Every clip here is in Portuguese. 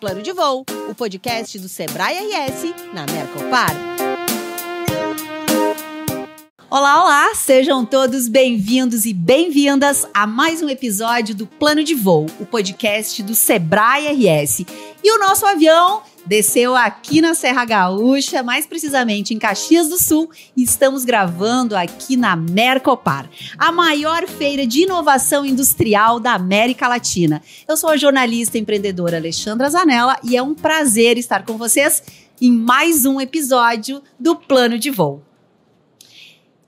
Plano de Voo, o podcast do Sebrae RS na Mercopar. Olá, olá! Sejam todos bem-vindos e bem-vindas a mais um episódio do Plano de Voo, o podcast do Sebrae RS. E o nosso avião desceu aqui na Serra Gaúcha, mais precisamente em Caxias do Sul, e estamos gravando aqui na Mercopar, a maior feira de inovação industrial da América Latina. Eu sou a jornalista e empreendedora Alexandra Zanella e é um prazer estar com vocês em mais um episódio do Plano de Voo.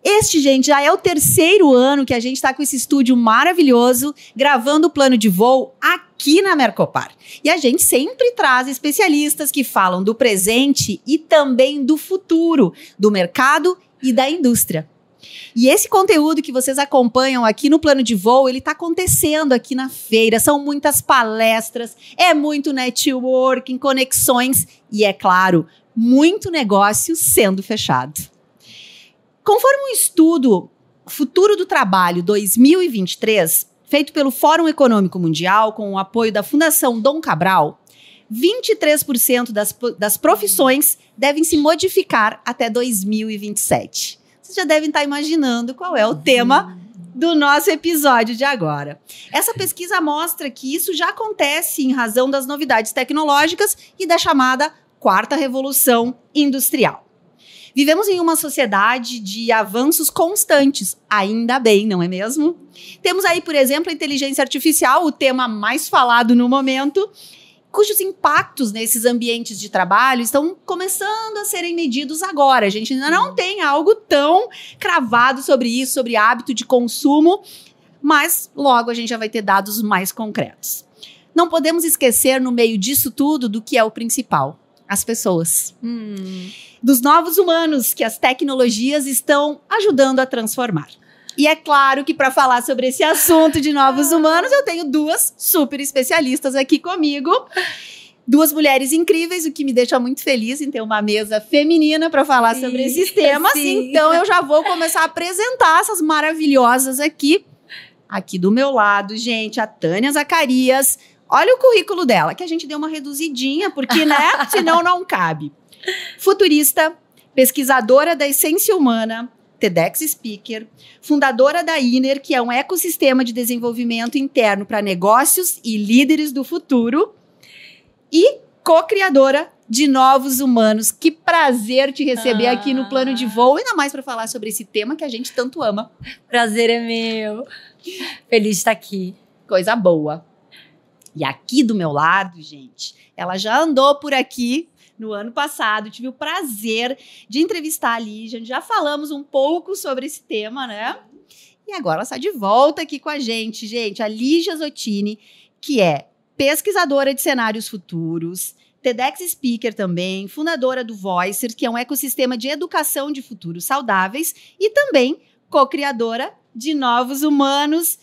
Este, gente, já é o terceiro ano que a gente está com esse estúdio maravilhoso gravando o plano de voo aqui na Mercopar. E a gente sempre traz especialistas que falam do presente e também do futuro, do mercado e da indústria. E esse conteúdo que vocês acompanham aqui no plano de voo, ele está acontecendo aqui na feira. São muitas palestras, é muito networking, conexões e, é claro, muito negócio sendo fechado. Conforme um estudo Futuro do Trabalho 2023, feito pelo Fórum Econômico Mundial com o apoio da Fundação Dom Cabral, 23% das, das profissões devem se modificar até 2027. Vocês já devem estar imaginando qual é o tema do nosso episódio de agora. Essa pesquisa mostra que isso já acontece em razão das novidades tecnológicas e da chamada quarta revolução industrial. Vivemos em uma sociedade de avanços constantes, ainda bem, não é mesmo? Temos aí, por exemplo, a inteligência artificial, o tema mais falado no momento, cujos impactos nesses ambientes de trabalho estão começando a serem medidos agora. A gente ainda não hum. tem algo tão cravado sobre isso, sobre hábito de consumo, mas logo a gente já vai ter dados mais concretos. Não podemos esquecer, no meio disso tudo, do que é o principal: as pessoas. Hum dos novos humanos que as tecnologias estão ajudando a transformar. E é claro que para falar sobre esse assunto de novos humanos, eu tenho duas super especialistas aqui comigo. Duas mulheres incríveis, o que me deixa muito feliz em ter uma mesa feminina para falar sim, sobre esses temas. Sim. Então eu já vou começar a apresentar essas maravilhosas aqui. Aqui do meu lado, gente, a Tânia Zacarias. Olha o currículo dela, que a gente deu uma reduzidinha, porque, né? Senão não cabe. Futurista, pesquisadora da essência humana, TEDx Speaker, fundadora da INER, que é um ecossistema de desenvolvimento interno para negócios e líderes do futuro, e co-criadora de Novos Humanos. Que prazer te receber ah. aqui no plano de voo, ainda mais para falar sobre esse tema que a gente tanto ama. Prazer é meu. Feliz de estar aqui. Coisa boa. E aqui do meu lado, gente, ela já andou por aqui no ano passado. Tive o prazer de entrevistar a Lígia. Já falamos um pouco sobre esse tema, né? E agora ela está de volta aqui com a gente, gente. A Lígia Zottini, que é pesquisadora de cenários futuros, TEDx Speaker também, fundadora do Voicer, que é um ecossistema de educação de futuros saudáveis, e também co-criadora de Novos Humanos.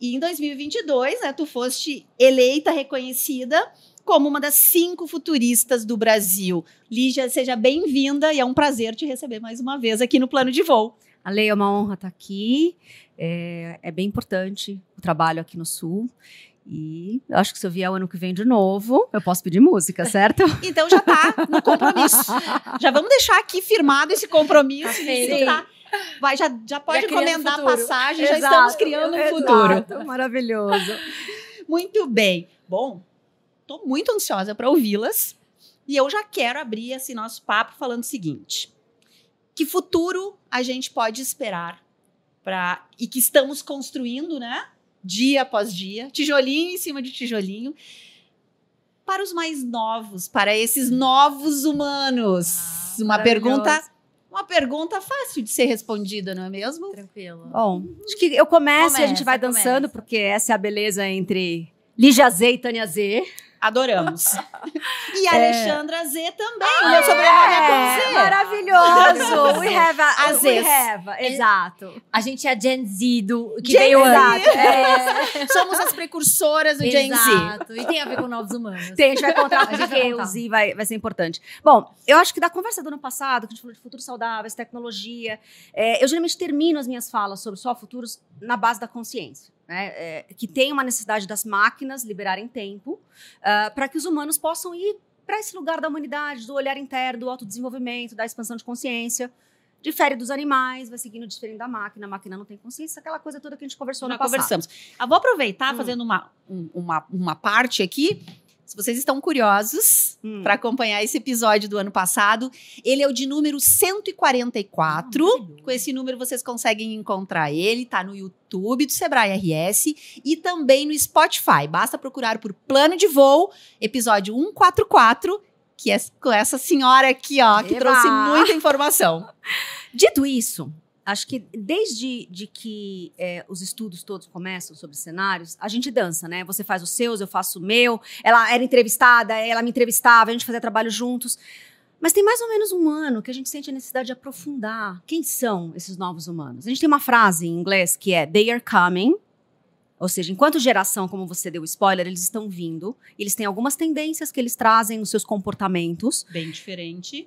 E em 2022, né, tu foste eleita, reconhecida como uma das cinco futuristas do Brasil. Lígia, seja bem-vinda e é um prazer te receber mais uma vez aqui no Plano de Voo. Ale, é uma honra estar aqui. É, é bem importante o trabalho aqui no Sul. E eu acho que se eu vier o ano que vem de novo, eu posso pedir música, certo? então já tá no compromisso. já vamos deixar aqui firmado esse compromisso. Tá Sim, tá, Vai, já, já pode já encomendar a passagem, exato, já estamos criando um futuro. Exato, maravilhoso. Muito bem. Bom, Tô muito ansiosa para ouvi-las. E eu já quero abrir esse nosso papo falando o seguinte: que futuro a gente pode esperar para e que estamos construindo, né? Dia após dia, tijolinho em cima de tijolinho, para os mais novos, para esses novos humanos. Ah, uma pergunta uma pergunta fácil de ser respondida, não é mesmo? Tranquilo. Bom, acho que eu começo começa, e a gente vai dançando, começa. porque essa é a beleza entre Lígia Z e Tânia Z. Adoramos. e é. Alexandra é. Z também. Ah, meu sobrenome é, é com Z. Maravilhoso. We have a, a Z. We have. exato. A gente é a Gen Z do que Gen veio antes. É. Somos as precursoras do Jen Gen Z. Exato. E tem a ver com novos humanos. Tem, a gente vai contar porque o Z vai, vai ser importante. Bom, eu acho que da conversa do ano passado, que a gente falou de futuros saudáveis, tecnologia, é, eu geralmente termino as minhas falas sobre só futuros na base da consciência. Né, é, que tem uma necessidade das máquinas liberarem tempo uh, ah, para que os humanos possam ir para esse lugar da humanidade, do olhar interno, do autodesenvolvimento, da expansão de consciência. Difere dos animais, vai seguindo diferente da máquina. A máquina não tem consciência, aquela coisa toda que a gente conversou no passado. conversamos. Eu vou aproveitar hum. fazendo uma, um, uma, uma parte aqui se vocês estão curiosos hum. para acompanhar esse episódio do ano passado, ele é o de número 144. Oh, ah, Com esse número vocês conseguem encontrar ele, tá no YouTube do Sebrae RS e também no Spotify. Basta procurar por Plano de Voo, episódio 144, que é com essa senhora aqui, ó, que Eba. trouxe muita informação. Dito isso, acho que desde de que é, os estudos todos começam sobre cenários, a gente dança, né? Você faz os seus, eu faço o meu. Ela era entrevistada, ela me entrevistava, a gente fazia trabalho juntos. Mas tem mais ou menos um ano que a gente sente a necessidade de aprofundar quem são esses novos humanos. A gente tem uma frase em inglês que é They are coming. Ou seja, enquanto geração, como você deu spoiler, eles estão vindo. Eles têm algumas tendências que eles trazem nos seus comportamentos. Bem diferente.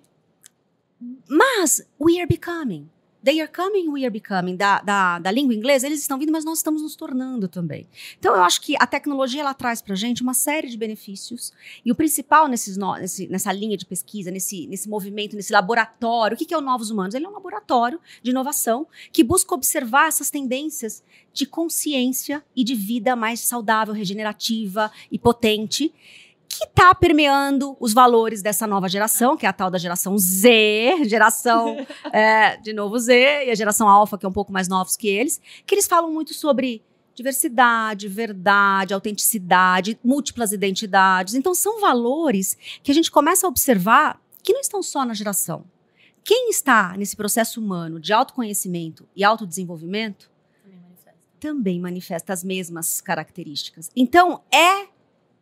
Mas we are becoming. They are coming, we are becoming, da, da, da língua inglesa, eles estão vindo, mas nós estamos nos tornando também. Então, eu acho que a tecnologia ela traz para a gente uma série de benefícios. E o principal nesses, nesse, nessa linha de pesquisa, nesse, nesse movimento, nesse laboratório, o que, que é o Novos Humanos? Ele é um laboratório de inovação que busca observar essas tendências de consciência e de vida mais saudável, regenerativa e potente que está permeando os valores dessa nova geração, que é a tal da geração Z, geração é, de novo Z, e a geração Alfa, que é um pouco mais novos que eles, que eles falam muito sobre diversidade, verdade, autenticidade, múltiplas identidades. Então, são valores que a gente começa a observar que não estão só na geração. Quem está nesse processo humano de autoconhecimento e autodesenvolvimento também manifesta, também manifesta as mesmas características. Então, é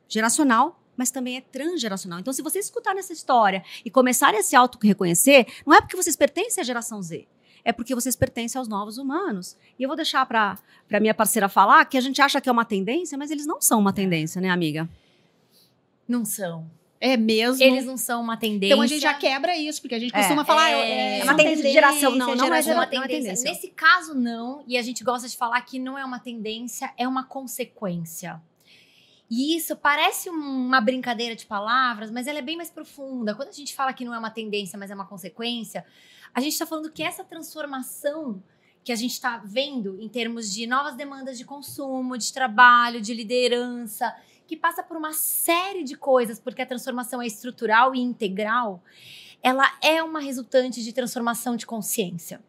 geracional mas também é transgeracional. Então, se vocês escutarem essa história e começarem a se auto-reconhecer, não é porque vocês pertencem à geração Z, é porque vocês pertencem aos novos humanos. E eu vou deixar para a minha parceira falar que a gente acha que é uma tendência, mas eles não são uma tendência, né, amiga? Não são. É mesmo. Eles não são uma tendência. Então a gente já quebra isso, porque a gente é, costuma falar. É, é, é, é uma tendência de geração. Não, não, geração, não, é, é uma tendência. tendência. Nesse caso, não. E a gente gosta de falar que não é uma tendência, é uma consequência. E isso parece uma brincadeira de palavras, mas ela é bem mais profunda. Quando a gente fala que não é uma tendência, mas é uma consequência, a gente está falando que essa transformação que a gente está vendo em termos de novas demandas de consumo, de trabalho, de liderança, que passa por uma série de coisas, porque a transformação é estrutural e integral, ela é uma resultante de transformação de consciência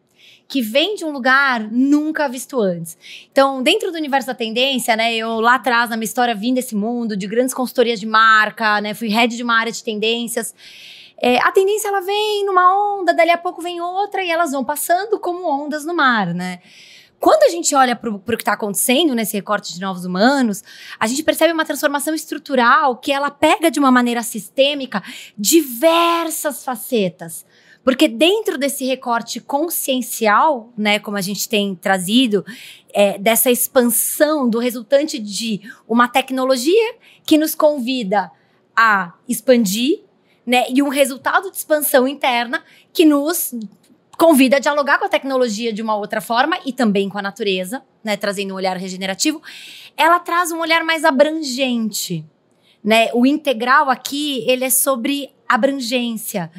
que vem de um lugar nunca visto antes. Então, dentro do universo da tendência, né, eu lá atrás, na minha história, vim desse mundo de grandes consultorias de marca, né, fui head de uma área de tendências. É, a tendência ela vem numa onda, dali a pouco vem outra e elas vão passando como ondas no mar, né? Quando a gente olha para o que está acontecendo nesse recorte de novos humanos, a gente percebe uma transformação estrutural que ela pega de uma maneira sistêmica diversas facetas. Porque dentro desse recorte consciencial, né, como a gente tem trazido, é, dessa expansão do resultante de uma tecnologia que nos convida a expandir, né, e um resultado de expansão interna que nos convida a dialogar com a tecnologia de uma outra forma e também com a natureza, né, trazendo um olhar regenerativo, ela traz um olhar mais abrangente, né? O integral aqui, ele é sobre abrangência.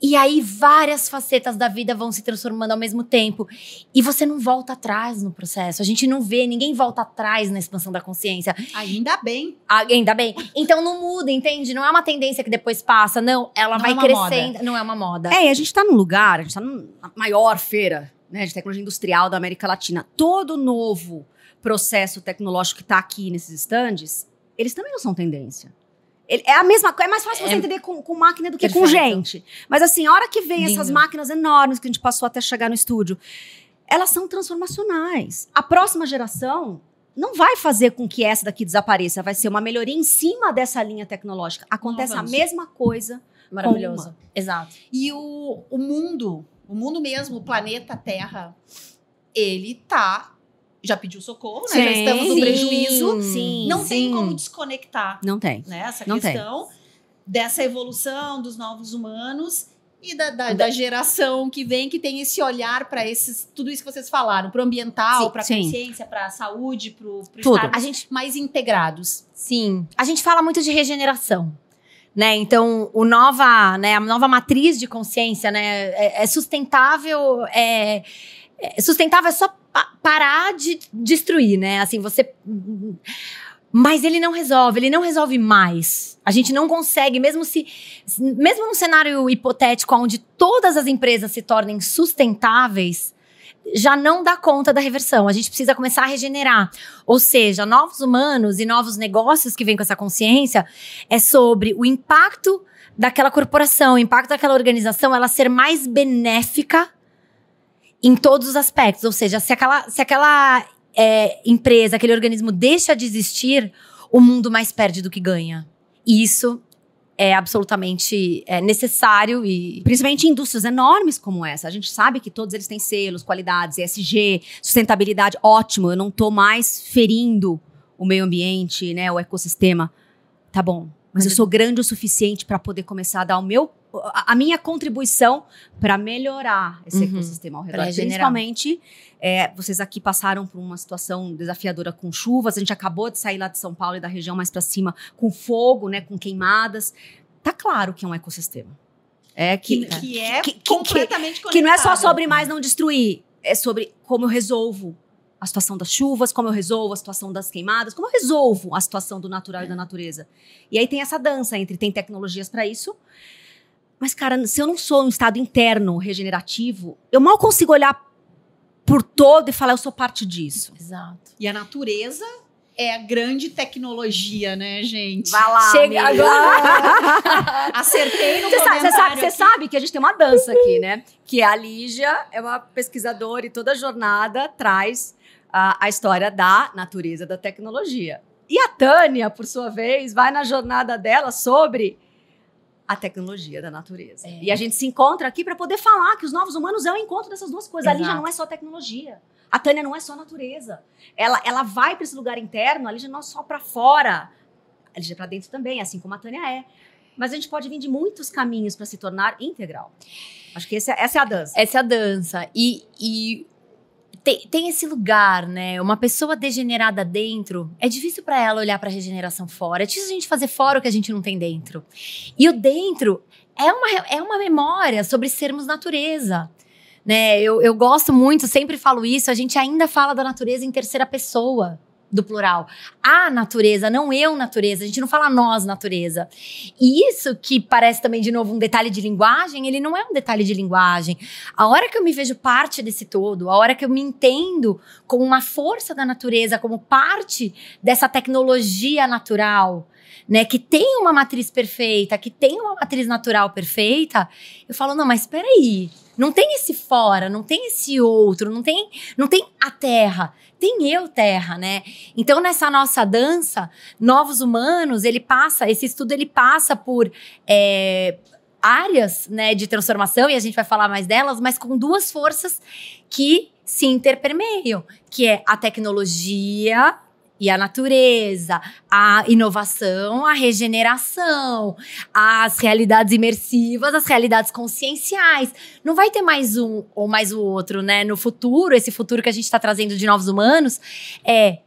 E aí várias facetas da vida vão se transformando ao mesmo tempo. E você não volta atrás no processo. A gente não vê, ninguém volta atrás na expansão da consciência. Ainda bem. Ah, ainda bem. Então não muda, entende? Não é uma tendência que depois passa, não. Ela não vai é crescendo. Moda. Não é uma moda. É, e a gente tá num lugar, a gente tá na maior feira né, de tecnologia industrial da América Latina. Todo novo processo tecnológico que tá aqui nesses estandes, eles também não são tendência. Ele, é a mesma coisa, é mais fácil você é entender com, com máquina do que perfeito. com gente. Mas assim, a hora que vem Lindo. essas máquinas enormes que a gente passou até chegar no estúdio, elas são transformacionais. A próxima geração não vai fazer com que essa daqui desapareça, vai ser uma melhoria em cima dessa linha tecnológica. Acontece a mesma coisa. Maravilhoso. Exato. E o, o mundo, o mundo mesmo, o planeta Terra, ele tá já pediu socorro, né? já estamos no prejuízo. Sim, não sim. tem como desconectar. Não tem. Né? Essa não questão tem. dessa evolução dos novos humanos e da, da, da, geração que vem que tem esse olhar para esses tudo isso que vocês falaram para o ambiental para a consciência para a saúde para o estar a gente mais integrados sim a gente fala muito de regeneração né então o nova né a nova matriz de consciência né é, é sustentável é Sustentável é só parar de destruir, né? Assim, você. Mas ele não resolve, ele não resolve mais. A gente não consegue, mesmo se. Mesmo num cenário hipotético onde todas as empresas se tornem sustentáveis, já não dá conta da reversão. A gente precisa começar a regenerar. Ou seja, novos humanos e novos negócios que vêm com essa consciência é sobre o impacto daquela corporação, o impacto daquela organização, ela ser mais benéfica em todos os aspectos. Ou seja, se aquela, se aquela é, empresa, aquele organismo deixa de existir, o mundo mais perde do que ganha. E isso é absolutamente é, necessário e. Principalmente em indústrias enormes como essa. A gente sabe que todos eles têm selos, qualidades, ESG, sustentabilidade. Ótimo, eu não estou mais ferindo o meio ambiente, né, o ecossistema. Tá bom. Mas, eu sou grande o suficiente para poder começar a dar o meu a minha contribuição para melhorar esse uhum, ecossistema ao redor. Principalmente, é, vocês aqui passaram por uma situação desafiadora com chuvas, a gente acabou de sair lá de São Paulo e da região mais para cima com fogo, né, com queimadas. Tá claro que é um ecossistema. É que, que, que é que, completamente que, que não é só sobre mais não destruir, é sobre como eu resolvo a situação das chuvas, como eu resolvo a situação das queimadas, como eu resolvo a situação do natural é. e da é. natureza. E aí tem essa dança entre tem tecnologias para isso, mas, cara, se eu não sou um estado interno regenerativo, eu mal consigo olhar por todo e falar, eu sou parte disso. Exato. E a natureza é a grande tecnologia, né, gente? Vai lá. Chega amiga. agora. Acertei no cê comentário. Você sabe, sabe, sabe, que a gente tem uma dança aqui, né? Que a Lígia é uma pesquisadora e toda jornada traz a, a história da natureza da tecnologia. E a Tânia, por sua vez, vai na jornada dela sobre a tecnologia da natureza. É. E a gente se encontra aqui para poder falar que os novos humanos é o encontro dessas duas coisas. Exato. A Lígia não é só tecnologia. A Tânia não é só natureza. Ela, ela vai para esse lugar interno, a já não é só para fora. A já é para dentro também, assim como a Tânia é. Mas a gente pode vir de muitos caminhos para se tornar integral. Acho que esse, é, essa é a dança. Essa é a dança. E, e tem, tem esse lugar, né? Uma pessoa degenerada dentro, é difícil para ela olhar para regeneração fora. É difícil a gente fazer fora o que a gente não tem dentro. E o dentro é uma, é uma memória sobre sermos natureza. Né, eu, eu gosto muito, sempre falo isso, a gente ainda fala da natureza em terceira pessoa do plural. A natureza, não eu natureza. A gente não fala nós natureza. E isso que parece também, de novo, um detalhe de linguagem, ele não é um detalhe de linguagem. A hora que eu me vejo parte desse todo, a hora que eu me entendo como uma força da natureza, como parte dessa tecnologia natural, né, que tem uma matriz perfeita, que tem uma matriz natural perfeita, eu falo, não, mas espera aí. Não tem esse fora, não tem esse outro, não tem, não tem a terra tem eu terra, né? Então nessa nossa dança, novos humanos, ele passa, esse estudo ele passa por é, áreas né, de transformação, e a gente vai falar mais delas, mas com duas forças que se interpermeiam, que é a tecnologia e a natureza, a inovação, a regeneração, as realidades imersivas, as realidades conscienciais. Não vai ter mais um ou mais o outro, né? No futuro, esse futuro que a gente está trazendo de novos humanos, é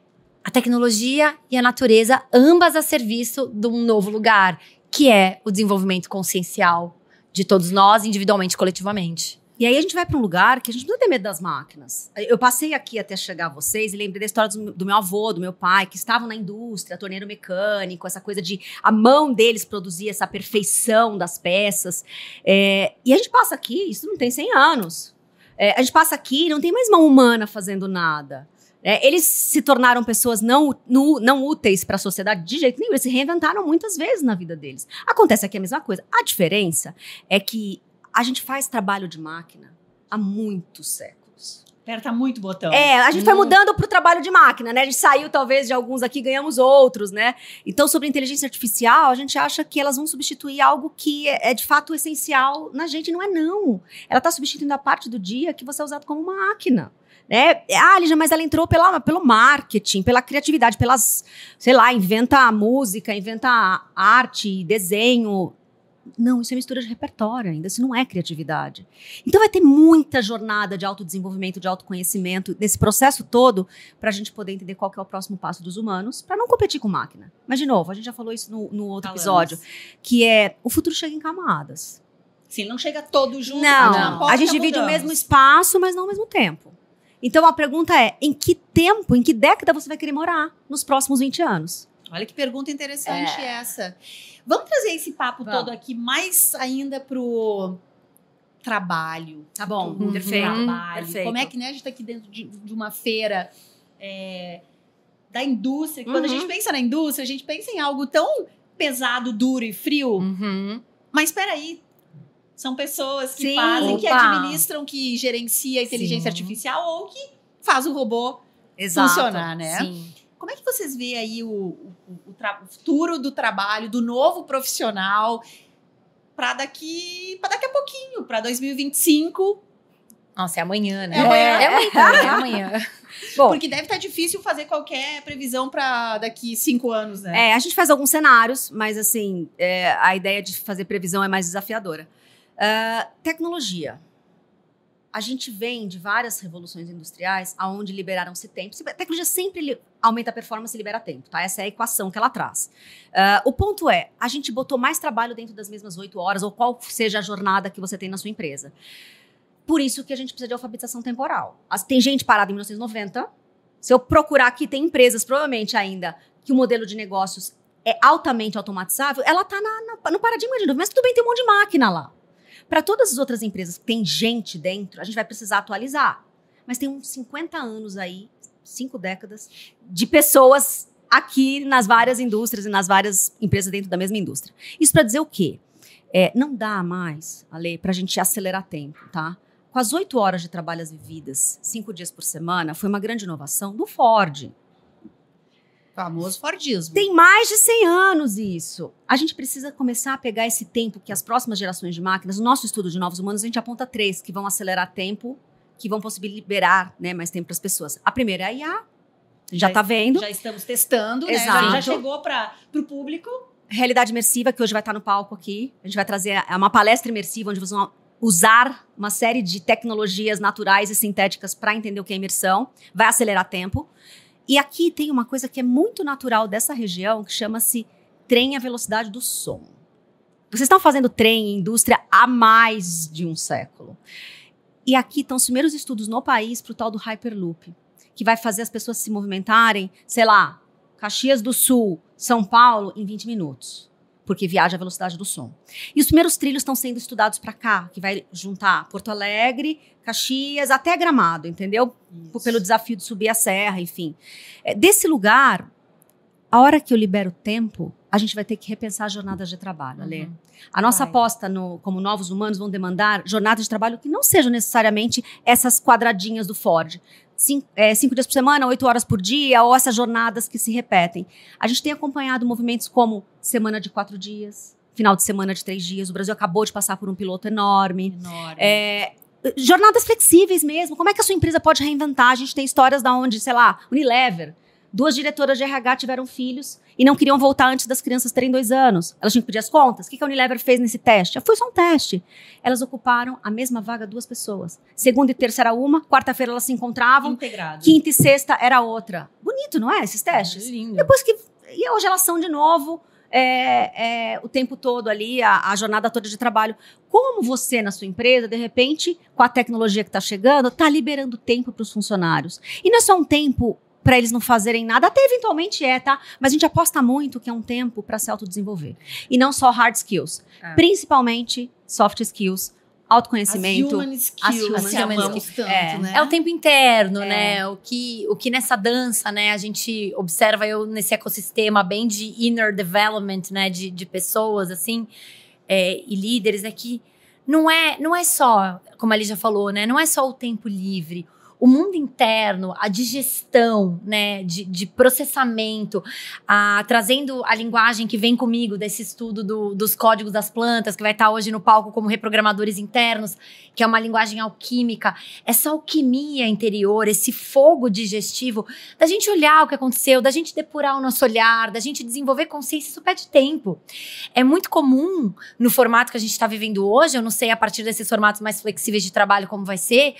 a tecnologia e a natureza, ambas a serviço de um novo lugar, que é o desenvolvimento consciencial de todos nós, individualmente e coletivamente. E aí a gente vai para um lugar que a gente não tem medo das máquinas. Eu passei aqui até chegar a vocês e lembrei da história do, meu avô, do meu pai, que estavam na indústria, torneiro mecânico, essa coisa de a mão deles produzir essa perfeição das peças. É, e a gente passa aqui, isso não tem 100 anos. É, a gente passa aqui, não tem mais mão humana fazendo nada. É, eles se tornaram pessoas não, não úteis para a sociedade de jeito nenhum. Eles se reinventaram muitas vezes na vida deles. Acontece aqui a mesma coisa. A diferença é que a gente faz trabalho de máquina há muitos séculos. Aperta tá muito botão. É, a gente hum. foi mudando para o trabalho de máquina, né? A gente saiu talvez de alguns aqui, ganhamos outros, né? Então, sobre inteligência artificial, a gente acha que elas vão substituir algo que é, de fato essencial na gente, não é não. Ela está substituindo a parte do dia que você é usado como máquina. Né? Ah, Lígia, mas ela entrou pela, pelo marketing, pela criatividade, pelas, sei lá, inventa música, inventa arte, desenho. Não, isso é mistura de repertório ainda, isso não é criatividade. Então vai ter muita jornada de autodesenvolvimento, de autoconhecimento, nesse processo todo, para a gente poder entender qual é o próximo passo dos humanos, para não competir com máquina. Mas, de novo, a gente já falou isso no, no outro Falamos. episódio, que é o futuro chega em camadas. Sim, não chega todo junto. Não, não. a gente tá divide o mesmo espaço, mas não ao mesmo tempo. Então a pergunta é: em que tempo, em que década você vai querer morar nos próximos 20 anos? Olha que pergunta interessante é. essa. Vamos trazer esse papo Vamos. todo aqui mais ainda pro trabalho. Tá bom, uhum. perfeito. Trabalho. Perfeito. Como é que né, a gente está aqui dentro de, de uma feira é, da indústria? Uhum. Quando a uhum. gente pensa na indústria, a gente pensa em algo tão pesado, duro e frio. Uhum. Mas espera aí, são pessoas que Sim, fazem, opa. que administram, que gerencia a inteligência Sim. artificial ou que faz o robô Exato, funcionar, né? Sim. Como é que vocês veem aí o, o, o, o futuro do trabalho, do novo profissional, para daqui, daqui a pouquinho, para 2025? Nossa, é amanhã, né? É amanhã. É, é amanhã. É amanhã. É Bom, Porque deve estar tá difícil fazer qualquer previsão para daqui cinco anos, né? É, a gente faz alguns cenários, mas assim, é, a ideia de fazer previsão é mais desafiadora. Uh, tecnologia. A gente vem de várias revoluções industriais aonde liberaram-se tempo. Tecnologia sempre aumenta a performance e libera tempo, tá? Essa é a equação que ela traz. Uh, o ponto é, a gente botou mais trabalho dentro das mesmas oito horas, ou qual seja a jornada que você tem na sua empresa. Por isso que a gente precisa de alfabetização temporal. As, tem gente parada em 1990. Se eu procurar aqui, tem empresas, provavelmente ainda, que o modelo de negócios é altamente automatizável, ela está no paradigma de novo. Mas tudo bem, tem um monte de máquina lá. Para todas as outras empresas que tem gente dentro, a gente vai precisar atualizar. Mas tem uns 50 anos aí cinco décadas de pessoas aqui nas várias indústrias e nas várias empresas dentro da mesma indústria. Isso para dizer o quê? É, não dá mais, Ale, para a gente acelerar tempo, tá? Com as oito horas de trabalho vividas, cinco dias por semana, foi uma grande inovação do Ford. Famoso Fordismo. Tem mais de 100 anos isso. A gente precisa começar a pegar esse tempo que as próximas gerações de máquinas, O nosso estudo de novos humanos, a gente aponta três que vão acelerar tempo que vão possibilitar né, mais tempo para as pessoas. A primeira é a IA, já está vendo. Já estamos testando, né? Exato. né? Já, já chegou para o público. Realidade imersiva, que hoje vai estar tá no palco aqui. A gente vai trazer é uma palestra imersiva, onde vocês vão usar uma série de tecnologias naturais e sintéticas para entender o que é imersão. Vai acelerar tempo. E aqui tem uma coisa que é muito natural dessa região, que chama-se trem à velocidade do som. Vocês estão fazendo trem em indústria há mais de um século. E aqui estão os primeiros estudos no país para o tal do Hyperloop, que vai fazer as pessoas se movimentarem, sei lá, Caxias do Sul, São Paulo, em 20 minutos. Porque viaja à velocidade do som. E os primeiros trilhos estão sendo estudados para cá, que vai juntar Porto Alegre, Caxias, até Gramado, entendeu? Isso. Pelo desafio de subir a serra, enfim. É, desse lugar, a hora que eu libero tempo, a gente vai ter que repensar a jornada de trabalho, Ale. Uhum. A nossa vai. aposta no, como novos humanos vão demandar jornadas de trabalho que não sejam necessariamente essas quadradinhas do Ford. Cinco, é, cinco, dias por semana, oito horas por dia, ou essas jornadas que se repetem. A gente tem acompanhado movimentos como semana de quatro dias, final de semana de três dias. O Brasil acabou de passar por um piloto enorme. Enorme. É, jornadas flexíveis mesmo. Como é que a sua empresa pode reinventar? A gente tem histórias da onde, sei lá, Unilever Duas diretoras de RH tiveram filhos e não queriam voltar antes das crianças terem dois anos. Elas tinham que pedir as contas. O que a Unilever fez nesse teste? Ah, foi só um teste. Elas ocuparam a mesma vaga duas pessoas. Segunda e terça era uma, quarta-feira elas se encontravam. Integrado. Quinta e sexta era outra. Bonito, não é? Esses testes? É, lindo. Depois que. E hoje elas são de novo. É, é, o tempo todo ali, a, a, jornada toda de trabalho. Como você, na sua empresa, de repente, com a tecnologia que está chegando, está liberando tempo para os funcionários. E não é só um tempo para eles não fazerem nada. Até eventualmente é, tá? Mas a gente aposta muito que é um tempo para se autodesenvolver. E não só hard skills. É. Principalmente soft skills, autoconhecimento, as human skills, as human, né, skills. É. Tanto, é. Né? é o tempo interno, é. né? O que, o que nessa dança, né? A gente observa eu nesse ecossistema bem de inner development, né? De, de pessoas assim é, e líderes é que não é não é só, como a já falou, né? Não é só o tempo livre o mundo interno, a digestão, né, de, de processamento, a, trazendo a linguagem que vem comigo desse estudo do, dos códigos das plantas, que vai estar hoje no palco como reprogramadores internos, que é uma linguagem alquímica, essa alquimia interior, esse fogo digestivo, da gente olhar o que aconteceu, da gente depurar o nosso olhar, da gente desenvolver consciência, isso pede tempo. É muito comum no formato que a gente está vivendo hoje, eu não sei a partir desses formatos mais flexíveis de trabalho como vai ser,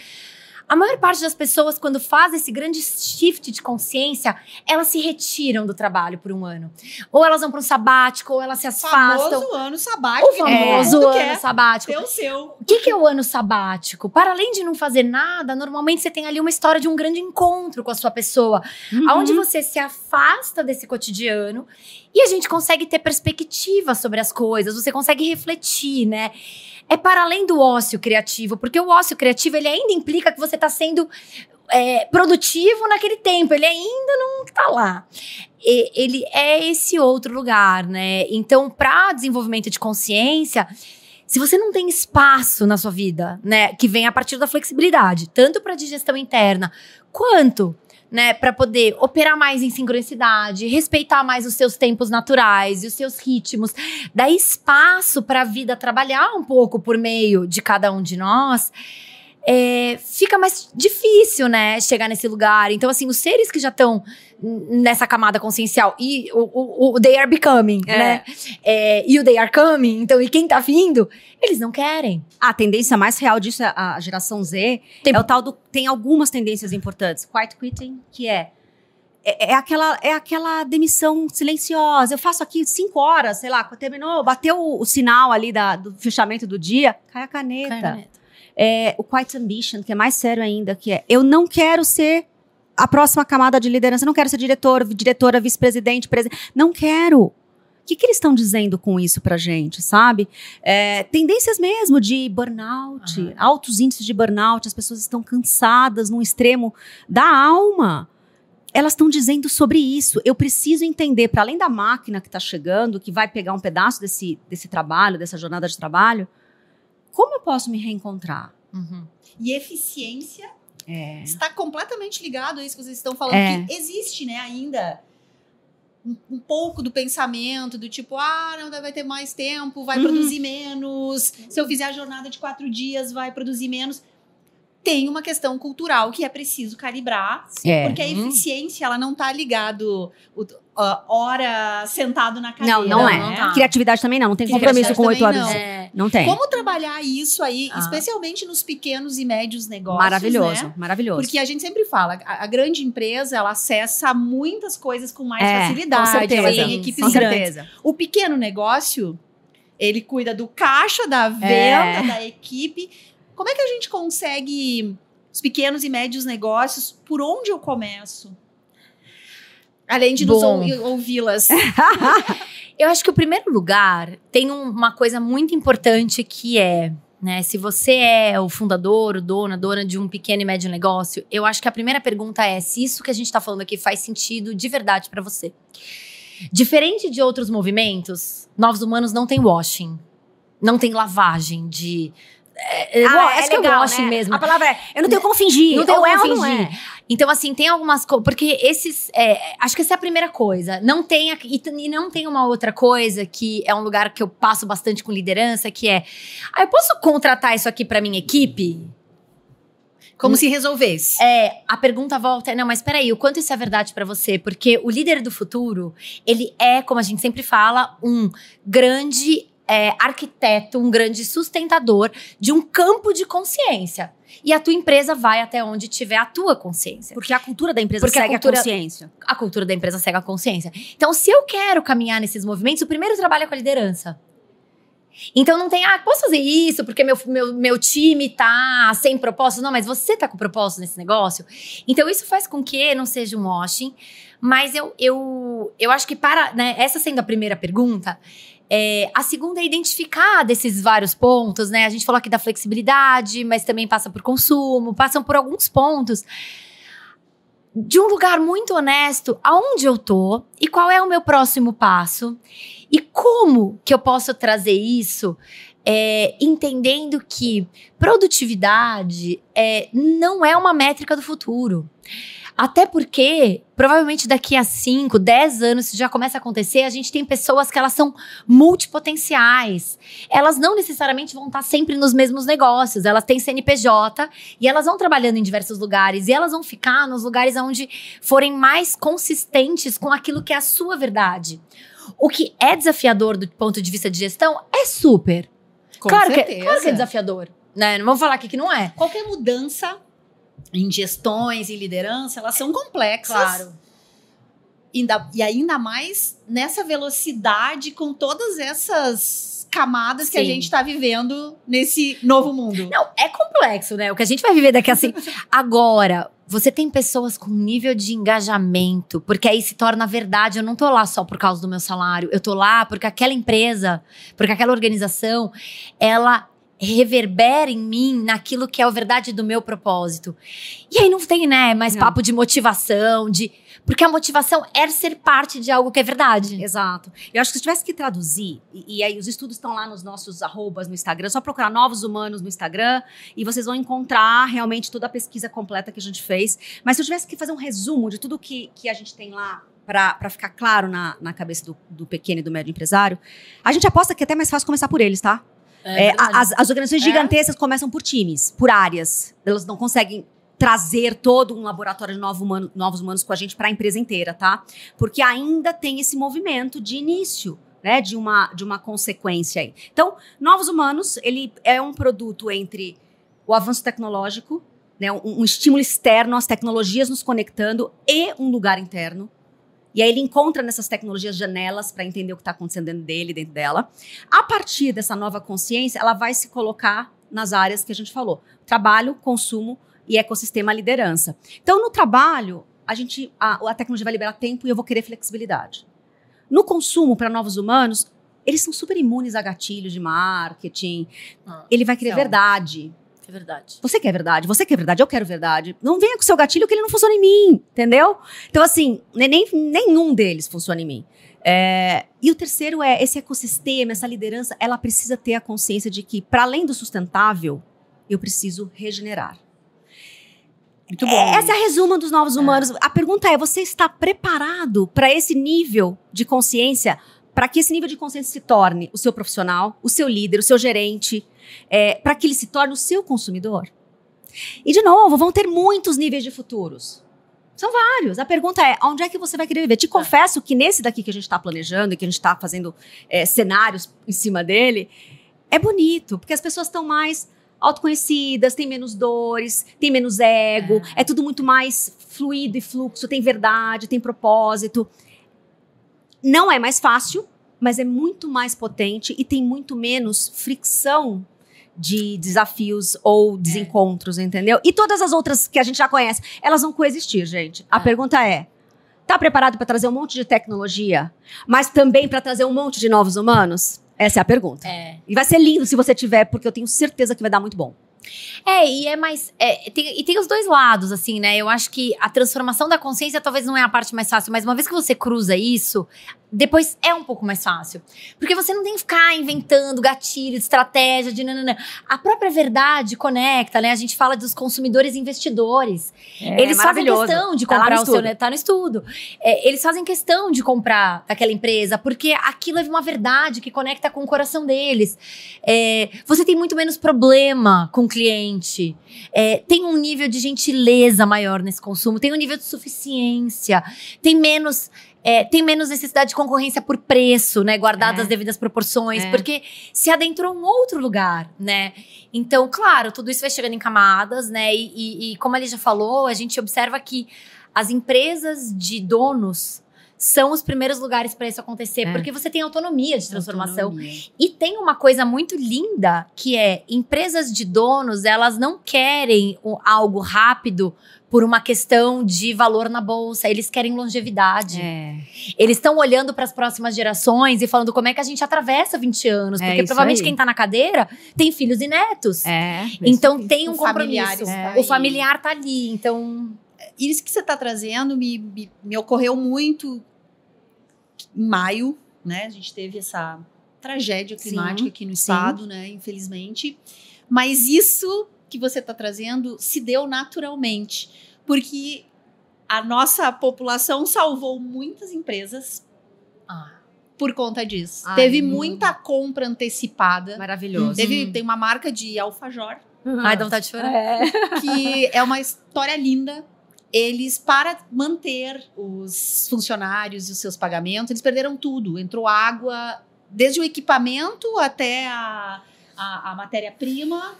a maior parte das pessoas, quando faz esse grande shift de consciência, elas se retiram do trabalho por um ano. Ou elas vão para um sabático, ou elas se afastam. O né? famoso ano sabático. O famoso é, ano sabático. o seu. O que, que é o ano sabático? Para além de não fazer nada, normalmente você tem ali uma história de um grande encontro com a sua pessoa. Uhum. Onde você se afasta desse cotidiano e a gente consegue ter perspectiva sobre as coisas. Você consegue refletir, né? é para além do ócio criativo, porque o ócio criativo ele ainda implica que você está sendo é, produtivo naquele tempo, ele ainda não está lá. E, ele é esse outro lugar, né? Então, para desenvolvimento de consciência, se você não tem espaço na sua vida, né, que vem a partir da flexibilidade, tanto para digestão interna quanto né, para poder operar mais em sincronicidade, respeitar mais os seus tempos naturais e os seus ritmos, dar espaço para a vida trabalhar um pouco por meio de cada um de nós. É, fica mais difícil, né, chegar nesse lugar. Então, assim, os seres que já estão nessa camada consciencial e o, o, o they are becoming, é. né? É, e o they are coming, então, e quem tá vindo, eles não querem. A tendência mais real disso, é a geração Z, tem, é o tal do. Tem algumas tendências importantes. Quiet quitting, que é, é. É, aquela, é aquela demissão silenciosa. Eu faço aqui cinco horas, sei lá, terminou, bateu o, o sinal ali da, do fechamento do dia, cai a caneta. Cai a caneta. É, o Quiet Ambition, que é mais sério ainda, que é eu não quero ser a próxima camada de liderança. Não quero ser diretor, diretora, vice-presidente, presidente. Não quero. O que, que eles estão dizendo com isso pra gente, sabe? É, tendências mesmo de burnout, uhum. altos índices de burnout, as pessoas estão cansadas num extremo da alma. Elas estão dizendo sobre isso. Eu preciso entender, para além da máquina que está chegando, que vai pegar um pedaço desse, desse trabalho, dessa jornada de trabalho, como eu posso me reencontrar? Uhum. E eficiência é. Está completamente ligado a isso que vocês estão falando. É. Que existe, né, ainda um, um, pouco do pensamento do tipo, ah, não vai ter mais tempo, vai uhum. produzir menos. Se eu uhum. fizer a jornada de quatro dias, vai produzir menos tem uma questão cultural que é preciso calibrar, é. porque a uhum. eficiência ela não está ligado o, a hora sentado na cadeira. Não, é. Né? não é. Não tá. Criatividade também não, não tem compromisso com oito horas. Não. É. não tem. Como trabalhar isso aí, ah. especialmente nos pequenos e médios negócios? Maravilhoso, né? maravilhoso. Porque a gente sempre fala, a, a, grande empresa ela acessa muitas coisas com mais é, facilidade, com certeza. ela tem equipes com grandes. Certeza. O pequeno negócio ele cuida do caixa, da é. venda, da equipe como é que a gente consegue os pequenos e médios negócios? Por onde eu começo? Além de nos ouvi-las. eu acho que o primeiro lugar tem uma coisa muito importante que é né? Se você é o fundador, o dono, dona de um pequeno e médio negócio, eu acho que a primeira pergunta é se isso que a gente está falando aqui faz sentido de verdade para você. Diferente de outros movimentos, Novos Humanos não tem washing, não tem lavagem de é, eu, é acho é é que eu gosto né? mesmo. A palavra é, eu não tenho como fingir. Não tenho como é, fingir. É. Então, assim, tem algumas coisas. Porque esses. É, acho que essa é a primeira coisa. Não tem. E, e, não tem uma outra coisa que é um lugar que eu passo bastante com liderança, que é. Ah, eu posso contratar isso aqui pra minha equipe? Como hum. se resolvesse. É, a pergunta volta é, não, mas peraí, o quanto isso é verdade para você? Porque o líder do futuro, ele é, como a gente sempre fala, um grande é, arquiteto, um grande sustentador de um campo de consciência. E a tua empresa vai até onde tiver a tua consciência. Porque a cultura da empresa Porque segue a, cultura, a, consciência. A cultura da empresa segue a consciência. Então, se eu quero caminhar nesses movimentos, o primeiro trabalho é com a liderança. Então não tem, ah, posso fazer isso porque meu, meu, meu time tá sem propósito. Não, mas você tá com propósito nesse negócio. Então isso faz com que não seja um washing. Mas eu, eu, eu acho que para, né, essa sendo a primeira pergunta, é, a segunda é identificar desses vários pontos, né? A gente falou aqui da flexibilidade, mas também passa por consumo, passam por alguns pontos. De um lugar muito honesto, aonde eu tô e qual é o meu próximo passo e como que eu posso trazer isso é, entendendo que produtividade é, não é uma métrica do futuro. Até porque, provavelmente daqui a 5, 10 anos, isso já começa a acontecer, a gente tem pessoas que elas são multipotenciais. Elas não necessariamente vão estar sempre nos mesmos negócios. Elas têm CNPJ e elas vão trabalhando em diversos lugares. E elas vão ficar nos lugares onde forem mais consistentes com aquilo que é a sua verdade. O que é desafiador do ponto de vista de gestão é super. Com claro, que, é, claro que é desafiador, né? Não vamos falar aqui que não é. Qualquer mudança em gestões, em liderança, elas são complexas. Claro. e ainda mais nessa velocidade, com todas essas camadas Sim. que a gente está vivendo nesse novo mundo. Não, é complexo, né? O que a gente vai viver daqui a é assim. Agora, você tem pessoas com nível de engajamento, porque aí se torna verdade. Eu não tô lá só por causa do meu salário, eu tô lá porque aquela empresa, porque aquela organização, ela reverbera em mim naquilo que é a verdade do meu propósito. E aí não tem, né, é mais não. papo de motivação, de porque a motivação é ser parte de algo que é verdade. Exato. Eu acho que se tivesse que traduzir, e, e aí os estudos estão lá nos nossos arrobas no Instagram, é só procurar novos humanos no Instagram e vocês vão encontrar realmente toda a pesquisa completa que a gente fez. Mas se eu tivesse que fazer um resumo de tudo que, que a gente tem lá para ficar claro na, na cabeça do, do pequeno e do médio empresário, a gente aposta que é até mais fácil começar por eles, tá? É, é, as, as, organizações é. gigantescas começam por times, por áreas. Elas não conseguem trazer todo um laboratório de novo humano, novos humanos com a gente para a empresa inteira, tá? Porque ainda tem esse movimento de início. Né, de, uma, de uma consequência aí. Então, Novos Humanos, ele é um produto entre o avanço tecnológico, né, um, um estímulo externo, as tecnologias nos conectando e um lugar interno, e aí ele encontra nessas tecnologias janelas para entender o que está acontecendo dentro dele, dentro dela. A partir dessa nova consciência, ela vai se colocar nas áreas que a gente falou: trabalho, consumo, e ecossistema liderança. Então, no trabalho, a gente a, a tecnologia vai liberar tempo e eu vou querer flexibilidade. No consumo para novos humanos, eles são super imunes a gatilhos de marketing. Ah, ele vai querer então, verdade. É verdade. Você quer verdade, você quer verdade, eu quero verdade. Não venha com o seu gatilho que ele não funciona em mim, entendeu? Então, assim, né, nem, nenhum deles funciona em mim. É, e o terceiro é esse ecossistema, essa liderança, ela precisa ter a consciência de que, para além do sustentável, eu preciso regenerar. Muito é, bom. Essa é a resuma dos novos é. humanos. É. A pergunta é: você está preparado para esse nível de consciência? Para que esse nível de consciência se torne o seu profissional, o seu líder, o seu gerente, é, para que ele se torne o seu consumidor? E, de novo, vão ter muitos níveis de futuros. São vários. A pergunta é: onde é que você vai querer viver? Te é. confesso que nesse daqui que a gente está planejando e que a gente está fazendo é, cenários em cima dele, é bonito, porque as pessoas estão mais autoconhecidas, têm menos dores, têm menos ego, é. é tudo muito mais fluido e fluxo, tem verdade, tem propósito. Não é mais fácil, mas é muito mais potente e tem muito menos fricção de desafios ou é. desencontros, é. entendeu? E todas as outras que a gente já conhece, elas vão coexistir, gente. A é. pergunta é: tá preparado para trazer um monte de tecnologia, mas também para trazer um monte de novos humanos? Essa é a pergunta. É. E vai ser lindo se você tiver, porque eu tenho certeza que vai dar muito bom. É, e é mais. É, tem, e tem os dois lados, assim, né? Eu acho que a transformação da consciência talvez não é a parte mais fácil, mas uma vez que você cruza isso, depois é um pouco mais fácil. Porque você não tem que ficar inventando gatilho, estratégia de nananã. A própria verdade conecta, né? A gente fala dos consumidores e investidores. É, eles fazem questão de tá comprar tá o seu... Né? Tá no estudo. É, eles fazem questão de comprar daquela empresa, porque aquilo é uma verdade que conecta com o coração deles. É, você tem muito menos problema com o cliente. É, tem um nível de gentileza maior nesse consumo. Tem um nível de suficiência. Tem menos é, tem menos necessidade de concorrência por preço, né? Guardadas é. as devidas proporções, é. porque se adentrou um outro lugar, né? Então, claro, tudo isso vai chegando em camadas, né? E, e, e como ele já falou, a gente observa que as empresas de donos são os primeiros lugares para isso acontecer, é. porque você tem autonomia de transformação. Autonomia. E tem uma coisa muito linda que é empresas de donos, elas não querem algo rápido por uma questão de valor na bolsa, eles querem longevidade. É. Eles estão olhando para as próximas gerações e falando como é que a gente atravessa 20 anos, é porque é provavelmente aí. quem está na cadeira tem filhos e netos. É. então tem um compromisso. Tá o familiar está tá ali, então isso que você está trazendo me, me, me, ocorreu muito em maio, né? A gente teve essa tragédia climática sim, aqui no estado, sim. né? Infelizmente. Mas isso que você está trazendo se deu naturalmente, porque a nossa população salvou muitas empresas ah. por conta disso. Ai, teve muita compra antecipada. Maravilhoso. Teve, hum. Tem uma marca de alfajor. Uhum. Ai, dá vontade de chorar. É. Que é uma história linda eles, para manter os funcionários e os seus pagamentos, eles perderam tudo. Entrou água, desde o equipamento até a, a, a matéria-prima.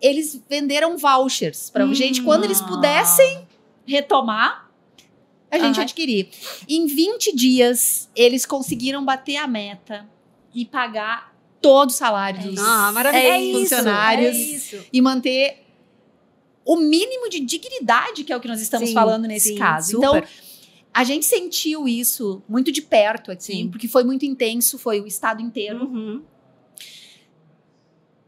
Eles venderam vouchers para hum. gente, quando eles pudessem retomar, a gente adquirir. Em 20 dias, eles conseguiram bater a meta e pagar todo o salário é dos ah, é funcionários é isso. e manter o mínimo de dignidade que é o que nós estamos sim, falando nesse sim, caso. Super. Então, a gente sentiu isso muito de perto aqui, sim. porque foi muito intenso, foi o estado inteiro. Uhum.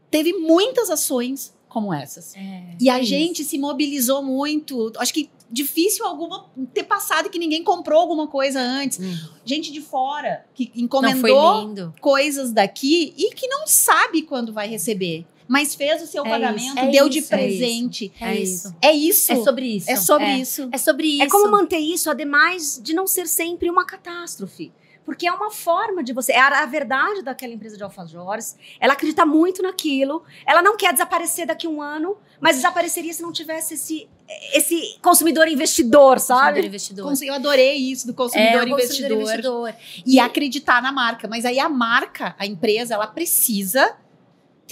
Teve muitas ações como essas. É, e a é gente isso. se mobilizou muito. Acho que difícil alguma ter passado que ninguém comprou alguma coisa antes. Hum. Gente de fora que encomendou coisas daqui e que não sabe quando vai receber mas fez o seu é pagamento, isso, é deu isso, de é presente. É isso. É isso. É sobre isso. É sobre é. isso. É sobre isso. É como manter isso, ademais de não ser sempre uma catástrofe porque é uma forma de você. É a, verdade daquela empresa de alfajores. Ela acredita muito naquilo. Ela não quer desaparecer daqui a um ano, mas desapareceria se não tivesse esse, esse consumidor investidor, sabe? Consumidor investidor. Eu adorei isso do consumidor, é, investidor. consumidor investidor. e acreditar na marca. Mas aí a marca, a empresa, ela precisa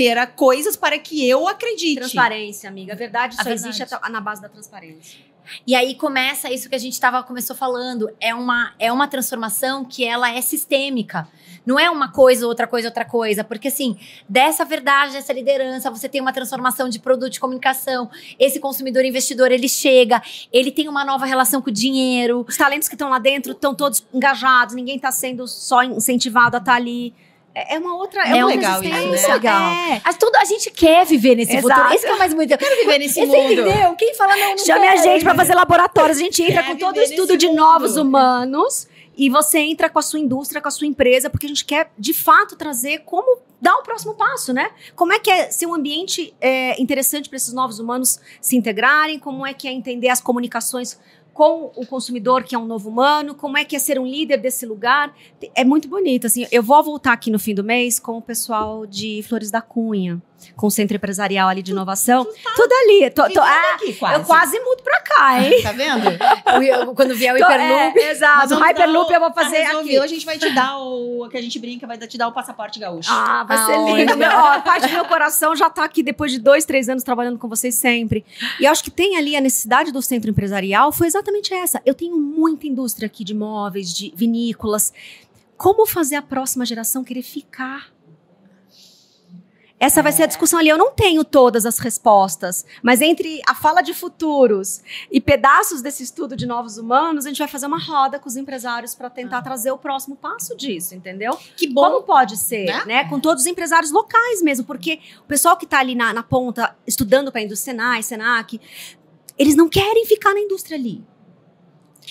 obter coisas para que eu acredite. Transparência, amiga. A verdade só verdade. existe na base da transparência. E aí começa isso que a gente tava, começou falando. É uma, é uma transformação que ela é sistêmica. Não é uma coisa, outra coisa, outra coisa. Porque, assim, dessa verdade, dessa liderança, você tem uma transformação de produto de comunicação. Esse consumidor investidor, ele chega, ele tem uma nova relação com o dinheiro. Os talentos que estão lá dentro estão todos engajados, ninguém está sendo só incentivado a estar tá ali. É, é uma outra, é, é uma legal existência. Né? É isso, né? legal. É. A, tudo, a gente quer viver nesse Exato. futuro. Esse que é mais muito. quero viver nesse Esse mundo. entendeu? Quem fala não, não Chame a gente para fazer laboratórios. A gente entra quer com todo o estudo de mundo. novos humanos e você entra com a sua indústria, com a sua empresa, porque a gente quer, de fato, trazer como dar o um próximo passo, né? Como é que é ser um ambiente é, interessante para esses novos humanos se integrarem? Como é que é entender as comunicações com o consumidor, que é um novo humano, como é que é ser um líder desse lugar. É muito bonito, assim. Eu vou voltar aqui no fim do mês com o pessoal de Flores da Cunha com o centro empresarial ali de inovação. Tu, tá tudo ali. Tô, tô, ah, aqui, quase. Eu quase mudo pra cá, ah, hein? tá vendo? quando vier o Hyperloop. É, exato. O Hyperloop eu vou tá fazer tá aqui. Hoje a gente vai te dar o que a gente brinca, vai te dar o passaporte gaúcho. Ah, vai ah, ser lindo. Meu, ó, a parte do meu coração já tá aqui depois de dois, três anos trabalhando com vocês sempre. E eu acho que tem ali a necessidade do centro empresarial foi exatamente essa. Eu tenho muita indústria aqui de móveis, de vinícolas. Como fazer a próxima geração querer ficar essa vai ser a é. discussão ali. Eu não tenho todas as respostas, mas entre a fala de futuros e pedaços desse estudo de novos humanos, a gente vai fazer uma roda com os empresários para tentar ah. trazer o próximo passo disso, entendeu? Que bom. Como pode ser, né? né? Com todos os empresários locais mesmo, porque o pessoal que está ali na, na ponta, estudando para a indústria Senai, Senac, eles não querem ficar na indústria ali.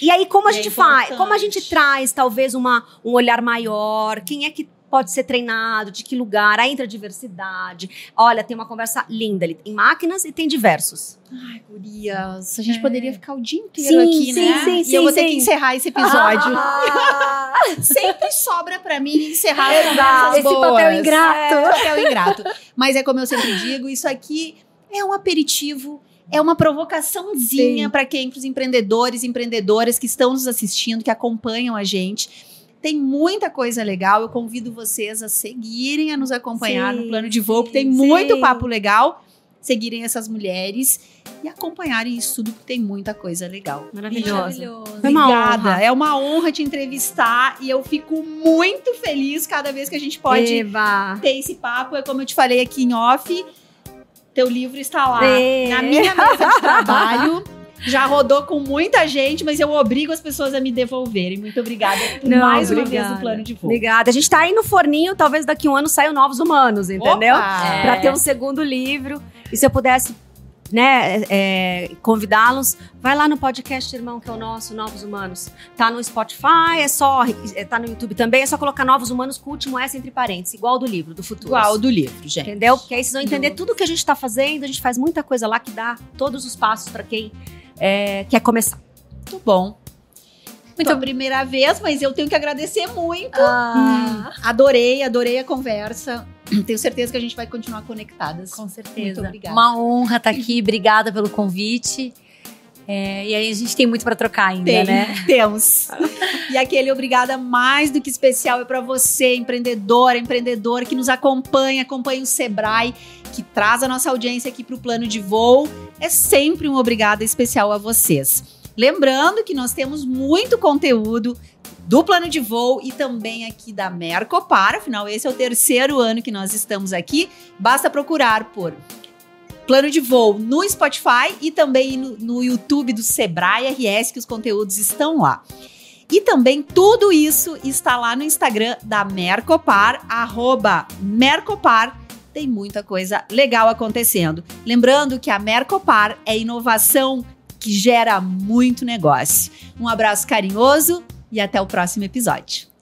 E aí, como a é gente importante. faz? Como a gente traz, talvez, uma, um olhar maior? Quem é que pode ser treinado, de que lugar, aí entra a diversidade. Olha, tem uma conversa linda ali. Tem máquinas e tem diversos. Ai, gurias, a gente é. poderia ficar o dia inteiro sim, aqui, sim, né? Sim, sim, e eu vou sim. ter que encerrar esse episódio. Ah. Sempre sobra para mim encerrar esse boas. papel ingrato. É, papel ingrato. Mas é como eu sempre digo, isso aqui é um aperitivo é uma provocaçãozinha para quem, para os empreendedores, empreendedoras que estão nos assistindo, que acompanham a gente. Tem muita coisa legal. Eu convido vocês a seguirem, a nos acompanhar sim, no plano de voo, porque tem sim. muito papo legal. Seguirem essas mulheres e acompanharem isso tudo, porque tem muita coisa legal. Maravilhosa. Maravilhoso. Obrigada. É uma honra te entrevistar e eu fico muito feliz cada vez que a gente pode Eva. ter esse papo. É como eu te falei aqui em off. Teu livro está lá na minha mesa de trabalho. Já rodou com muita gente, mas eu obrigo as pessoas a me devolverem. Muito obrigada por Não, mais obrigada. uma vez o plano de voo. Obrigada. A gente tá aí no forninho, talvez daqui um ano saiam novos humanos, entendeu? é. Pra ter um segundo livro. E se eu pudesse né, é, é, convidá-los, vai lá no podcast, irmão, que é o nosso, Novos Humanos. Tá no Spotify, é só, é, tá no YouTube também, é só colocar Novos Humanos com o último S entre parênteses, igual do livro, do futuro. Igual do livro, gente. Entendeu? Porque aí vocês vão entender tudo que a gente tá fazendo, a gente faz muita coisa lá que dá todos os passos para quem é, quer começar. Muito bom. Muito então, primeira vez, mas eu tenho que agradecer muito. Ah. Hum, adorei, adorei a conversa. Tenho certeza que a gente vai continuar conectadas. Com certeza. Muito obrigada. Uma honra estar tá aqui. Obrigada pelo convite. É, e aí a gente tem muito para trocar ainda, tem, né? Temos. e aquele obrigada mais do que especial é para você, empreendedora, empreendedor que nos acompanha, acompanha o Sebrae que traz a nossa audiência aqui para o plano de voo. É sempre um obrigada especial a vocês. Lembrando que nós temos muito conteúdo do plano de voo e também aqui da Mercopar. Afinal, esse é o terceiro ano que nós estamos aqui. Basta procurar por plano de voo no Spotify e também no, no YouTube do Sebrae RS, que os conteúdos estão lá. E também tudo isso está lá no Instagram da Mercopar, arroba Mercopar tem muita coisa legal acontecendo. Lembrando que a Mercopar é inovação que gera muito negócio. Um abraço carinhoso e até o próximo episódio.